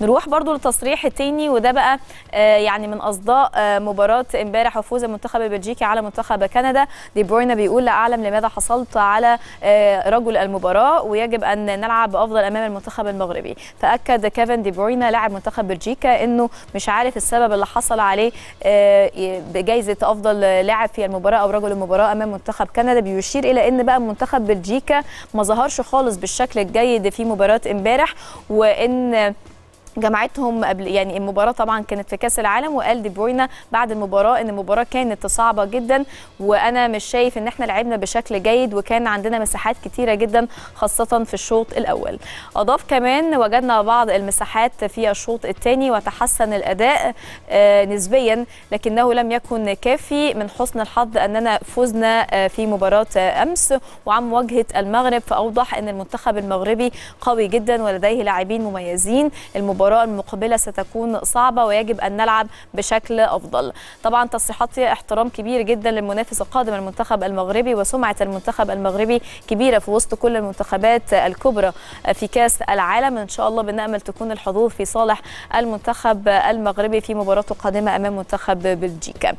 نروح برضو للتصريح التاني وده بقى آه، يعني من اصداء آه، مباراه امبارح وفوز المنتخب البلجيكي على منتخب كندا دي بروينا بيقول لا اعلم لماذا حصلت على آه، رجل المباراه ويجب ان نلعب بافضل امام المنتخب المغربي فاكد كيفن دي بروينا لاعب منتخب بلجيكا انه مش عارف السبب اللي حصل عليه بجائزه افضل لاعب في المباراه او رجل المباراه امام منتخب كندا بيشير الى ان بقى منتخب بلجيكا ما ظهرش خالص بالشكل الجيد في مباراه امبارح وان جمعتهم قبل يعني المباراه طبعا كانت في كاس العالم وقال دي بروينا بعد المباراه ان المباراه كانت صعبه جدا وانا مش شايف ان احنا لعبنا بشكل جيد وكان عندنا مساحات كتيره جدا خاصه في الشوط الاول اضاف كمان وجدنا بعض المساحات في الشوط الثاني وتحسن الاداء آه، نسبيا لكنه لم يكن كافي من حسن الحظ اننا فزنا آه، في مباراه امس وعن مواجهه المغرب فاوضح ان المنتخب المغربي قوي جدا ولديه لاعبين مميزين المباراه المباراة المقبلة ستكون صعبة ويجب أن نلعب بشكل أفضل طبعا تصريحات فيها احترام كبير جدا للمنافس القادم المنتخب المغربي وسمعة المنتخب المغربي كبيرة في وسط كل المنتخبات الكبرى في كاس العالم إن شاء الله بنأمل تكون الحظوظ في صالح المنتخب المغربي في مباراته القادمة أمام منتخب بلجيكا